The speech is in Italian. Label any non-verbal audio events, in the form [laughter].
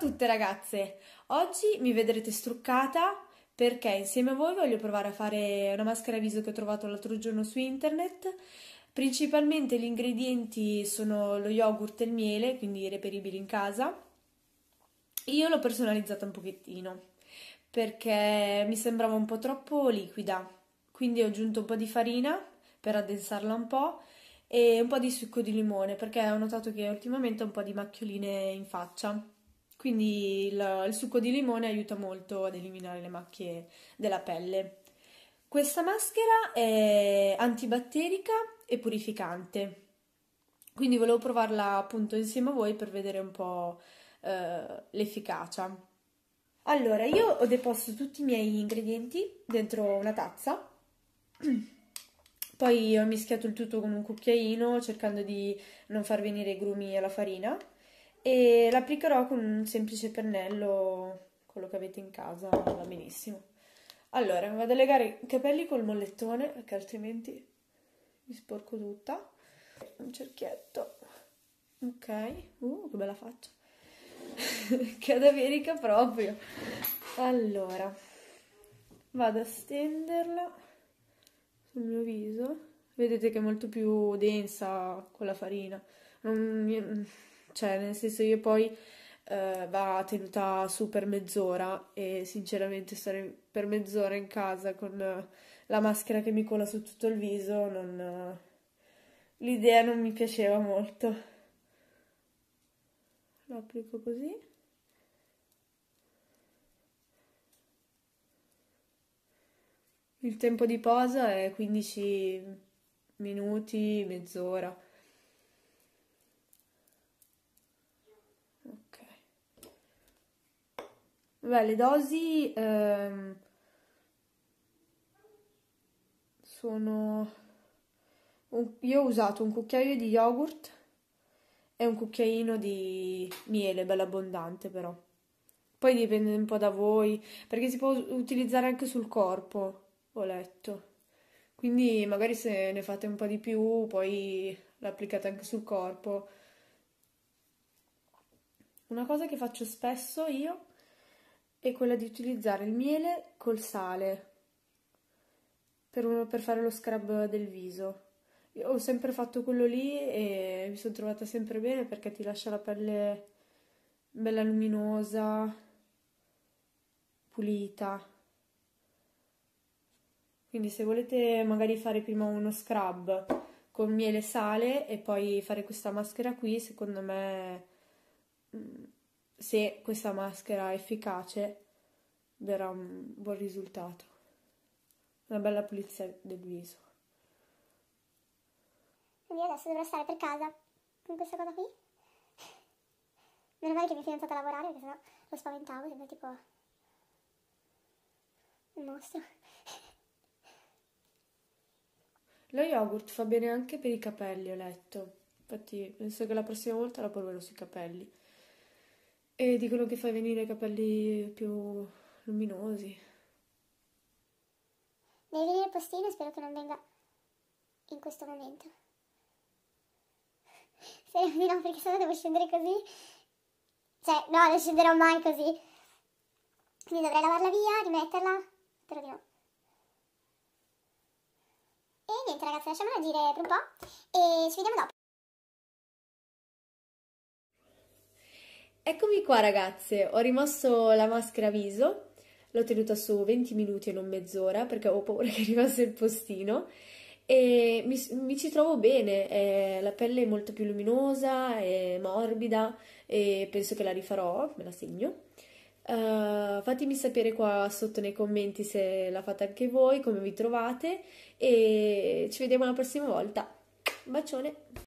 tutte ragazze! Oggi mi vedrete struccata perché insieme a voi voglio provare a fare una maschera viso che ho trovato l'altro giorno su internet. Principalmente gli ingredienti sono lo yogurt e il miele, quindi reperibili in casa. Io l'ho personalizzata un pochettino perché mi sembrava un po' troppo liquida, quindi ho aggiunto un po' di farina per addensarla un po' e un po' di succo di limone perché ho notato che ultimamente ho un po' di macchioline in faccia. Quindi il, il succo di limone aiuta molto ad eliminare le macchie della pelle. Questa maschera è antibatterica e purificante, quindi volevo provarla appunto insieme a voi per vedere un po' eh, l'efficacia. Allora, io ho deposto tutti i miei ingredienti dentro una tazza, poi ho mischiato il tutto con un cucchiaino cercando di non far venire i grumi alla farina e l'applicherò con un semplice pennello, quello che avete in casa, va benissimo. Allora, vado a legare i capelli col mollettone, perché altrimenti mi sporco tutta. Un cerchietto. Ok, uh, che bella faccia. [laughs] Cadaverica proprio. Allora, vado a stenderla sul mio viso. Vedete che è molto più densa con la farina. Non, cioè, nel senso, io poi eh, va tenuta su per mezz'ora e sinceramente stare per mezz'ora in casa con la maschera che mi cola su tutto il viso, non... l'idea non mi piaceva molto. Lo applico così. Il tempo di posa è 15 minuti, mezz'ora. Beh, le dosi ehm, sono... Un, io ho usato un cucchiaio di yogurt e un cucchiaino di miele, bello abbondante però. Poi dipende un po' da voi, perché si può utilizzare anche sul corpo, ho letto. Quindi magari se ne fate un po' di più, poi l'applicate anche sul corpo. Una cosa che faccio spesso io è quella di utilizzare il miele col sale per, uno, per fare lo scrub del viso. Io ho sempre fatto quello lì e mi sono trovata sempre bene perché ti lascia la pelle bella luminosa, pulita. Quindi se volete magari fare prima uno scrub con miele e sale e poi fare questa maschera qui, secondo me mm, se questa maschera è efficace darà un buon risultato, una bella pulizia del viso. Quindi adesso dovrò stare per casa con questa cosa qui. Meno male che mi è fidanzata a lavorare perché sennò lo spaventavo, sembra tipo un mostro. Lo yogurt fa bene anche per i capelli, ho letto. Infatti penso che la prossima volta lo polvero sui capelli. E dicono che fai venire i capelli più luminosi. Deve venire il postino, spero che non venga in questo momento. Spero [laughs] di no, perché se no devo scendere così. Cioè, no, non scenderò mai così. Quindi dovrei lavarla via, rimetterla. Spero di no. E niente ragazzi, lasciamola agire per un po' e ci vediamo dopo. Eccomi qua ragazze, ho rimosso la maschera viso, l'ho tenuta su 20 minuti e non mezz'ora perché avevo paura [laughs] che arrivasse il postino e mi, mi ci trovo bene, eh, la pelle è molto più luminosa, è morbida e penso che la rifarò, me la segno. Uh, fatemi sapere qua sotto nei commenti se la fate anche voi, come vi trovate e ci vediamo la prossima volta. Un bacione!